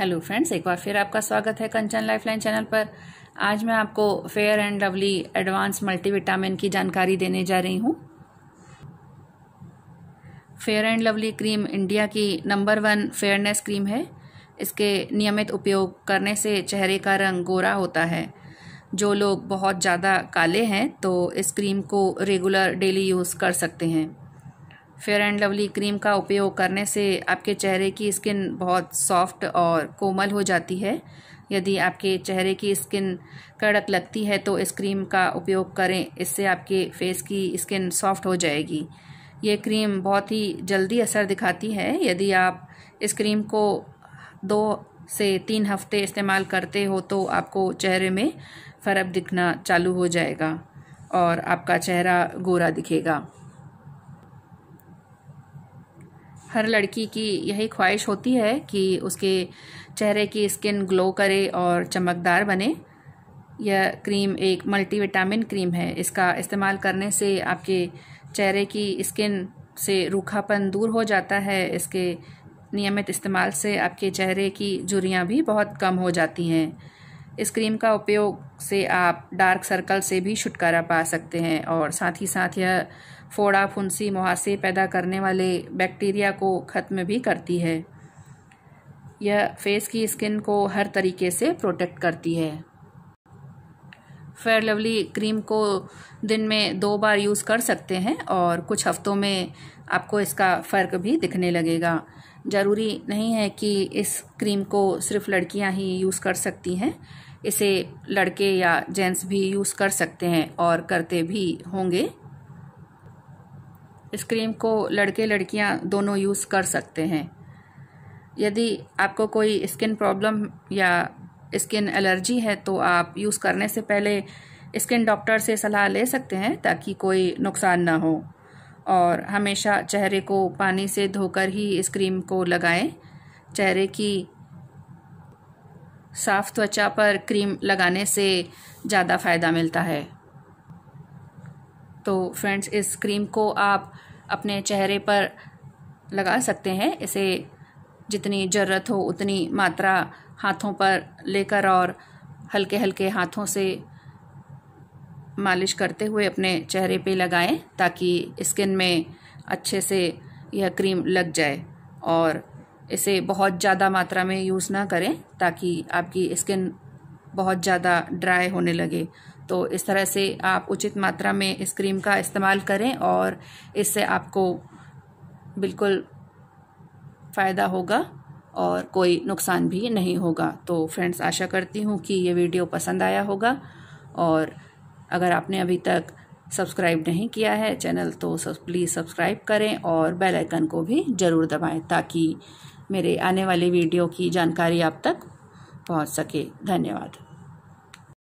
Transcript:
hello friends एक बार फिर आपका स्वागत है कंचन लाइफलाइन चैनल पर आज मैं आपको Fair and Lovely advance multivitamin की जानकारी देने जा रही हूँ Fair and Lovely cream India की नंबर वन फेयरनेस क्रीम है इसके नियमित उपयोग करने से चेहरे का रंग गोरा होता है जो लोग बहुत ज़्यादा काले हैं तो इस क्रीम को रेगुलर डेली यूज़ कर सकते हैं फेयर एंड लवली क्रीम का उपयोग करने से आपके चेहरे की स्किन बहुत सॉफ्ट और कोमल हो जाती है यदि आपके चेहरे की स्किन कड़क लगती है तो इस क्रीम का उपयोग करें इससे आपके फेस की स्किन सॉफ्ट हो जाएगी ये क्रीम बहुत ही जल्दी असर दिखाती है यदि आप इस क्रीम को दो से तीन हफ्ते इस्तेमाल करते हो तो आपको चेहरे में फ़र्क दिखना चालू हो जाएगा और आपका चेहरा गोरा दिखेगा हर लड़की की यही ख्वाहिश होती है कि उसके चेहरे की स्किन ग्लो करे और चमकदार बने यह क्रीम एक मल्टीविटामिन क्रीम है इसका इस्तेमाल करने से आपके चेहरे की स्किन से रूखापन दूर हो जाता है इसके नियमित इस्तेमाल से आपके चेहरे की झुरियाँ भी बहुत कम हो जाती हैं इस क्रीम का उपयोग से आप डार्क सर्कल से भी छुटकारा पा सकते हैं और साथ ही साथ यह फोड़ा फुंसी मुहासे पैदा करने वाले बैक्टीरिया को ख़त्म भी करती है यह फेस की स्किन को हर तरीके से प्रोटेक्ट करती है फेयर लवली क्रीम को दिन में दो बार यूज़ कर सकते हैं और कुछ हफ्तों में आपको इसका फ़र्क भी दिखने लगेगा ज़रूरी नहीं है कि इस क्रीम को सिर्फ लड़कियां ही यूज़ कर सकती हैं इसे लड़के या जेंट्स भी यूज़ कर सकते हैं और करते भी होंगे इस क्रीम को लड़के लड़कियां दोनों यूज़ कर सकते हैं यदि आपको कोई स्किन प्रॉब्लम या स्किन एलर्जी है तो आप यूज़ करने से पहले स्किन डॉक्टर से सलाह ले सकते हैं ताकि कोई नुकसान ना हो और हमेशा चेहरे को पानी से धोकर ही इस क्रीम को लगाएं चेहरे की साफ त्वचा पर क्रीम लगाने से ज़्यादा फ़ायदा मिलता है तो फ्रेंड्स इस क्रीम को आप अपने चेहरे पर लगा सकते हैं इसे जितनी ज़रूरत हो उतनी मात्रा हाथों पर लेकर और हल्के हल्के हाथों से मालिश करते हुए अपने चेहरे पे लगाएं ताकि स्किन में अच्छे से यह क्रीम लग जाए और इसे बहुत ज़्यादा मात्रा में यूज़ ना करें ताकि आपकी स्किन बहुत ज़्यादा ड्राई होने लगे तो इस तरह से आप उचित मात्रा में इस क्रीम का इस्तेमाल करें और इससे आपको बिल्कुल फ़ायदा होगा और कोई नुकसान भी नहीं होगा तो फ्रेंड्स आशा करती हूँ कि ये वीडियो पसंद आया होगा और अगर आपने अभी तक सब्सक्राइब नहीं किया है चैनल तो सब प्लीज़ सब्सक्राइब करें और बेल आइकन को भी ज़रूर दबाएं ताकि मेरे आने वाले वीडियो की जानकारी आप तक पहुंच सके धन्यवाद